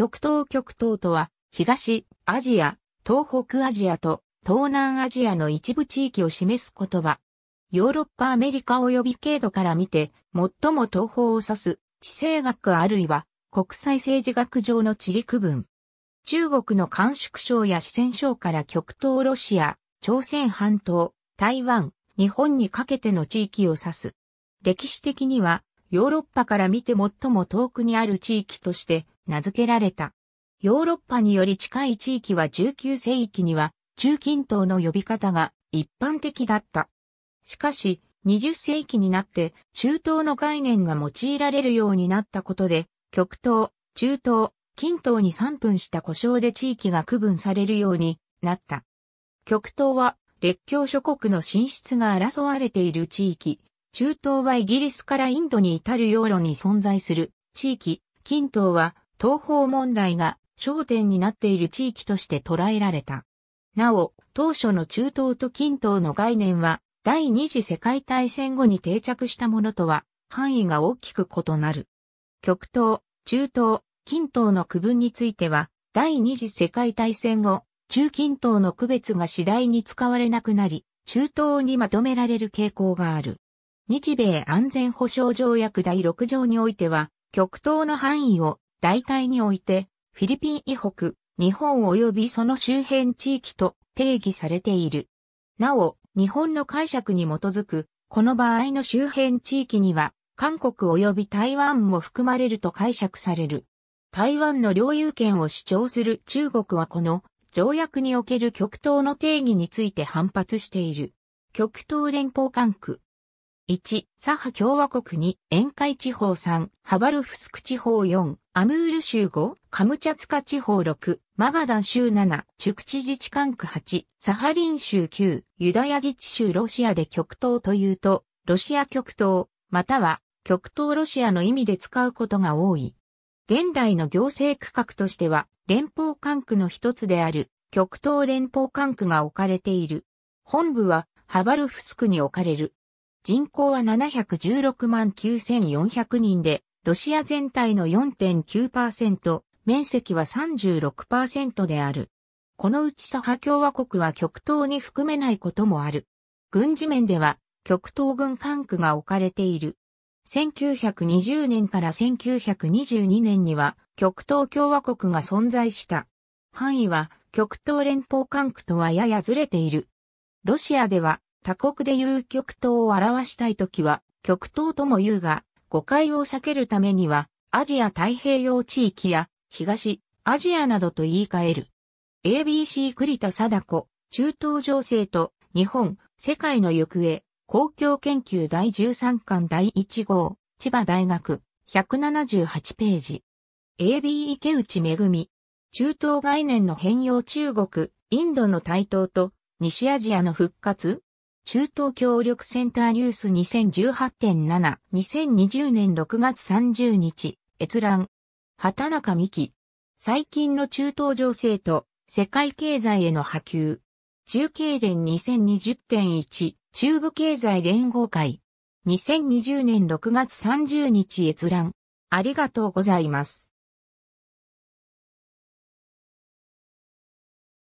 極東極東とは、東アジア、東北アジアと東南アジアの一部地域を示す言葉。ヨーロッパアメリカ及び経度から見て、最も東方を指す地政学あるいは国際政治学上の地理区分。中国の甘粛省や四川省から極東ロシア、朝鮮半島、台湾、日本にかけての地域を指す。歴史的にはヨーロッパから見て最も遠くにある地域として名付けられた。ヨーロッパにより近い地域は19世紀には中近東の呼び方が一般的だった。しかし、20世紀になって中東の概念が用いられるようになったことで、極東、中東、近東に3分した故障で地域が区分されるようになった。極東は列強諸国の進出が争われている地域、中東はイギリスからインドに至る洋路に存在する地域、近東は東方問題が焦点になっている地域として捉えられた。なお、当初の中東と近東の概念は第二次世界大戦後に定着したものとは範囲が大きく異なる。極東、中東、近東の区分については第二次世界大戦後、中近東の区別が次第に使われなくなり、中東にまとめられる傾向がある。日米安全保障条約第6条においては、極東の範囲を代替において、フィリピン以北、日本及びその周辺地域と定義されている。なお、日本の解釈に基づく、この場合の周辺地域には、韓国及び台湾も含まれると解釈される。台湾の領有権を主張する中国はこの条約における極東の定義について反発している。極東連邦管区1、サハ共和国2、沿海地方3、ハバルフスク地方4、アムール州5、カムチャツカ地方6、マガダン州7、チュクチ自治管区8、サハリン州9、ユダヤ自治州ロシアで極東というと、ロシア極東、または極東ロシアの意味で使うことが多い。現代の行政区画としては、連邦管区の一つである、極東連邦管区が置かれている。本部は、ハバルフスクに置かれる。人口は716万9400人で、ロシア全体の4.9%、面積は36%である。このうちサハ共和国は極東に含めないこともある。軍事面では極東軍管区が置かれている。1920年から1922年には極東共和国が存在した。範囲は極東連邦管区とはややずれている。ロシアでは他国で言う極東を表したいときは、極東とも言うが、誤解を避けるためには、アジア太平洋地域や、東、アジアなどと言い換える。ABC 栗田貞子、中東情勢と、日本、世界の行方、公共研究第13巻第1号、千葉大学、178ページ。AB 池内恵。中東概念の変容中国、インドの台頭と、西アジアの復活中東協力センターニュース2018.7、2020年6月30日、閲覧。畑中美希。最近の中東情勢と世界経済への波及。中経連2020.1、中部経済連合会。2020年6月30日閲覧。ありがとうございます。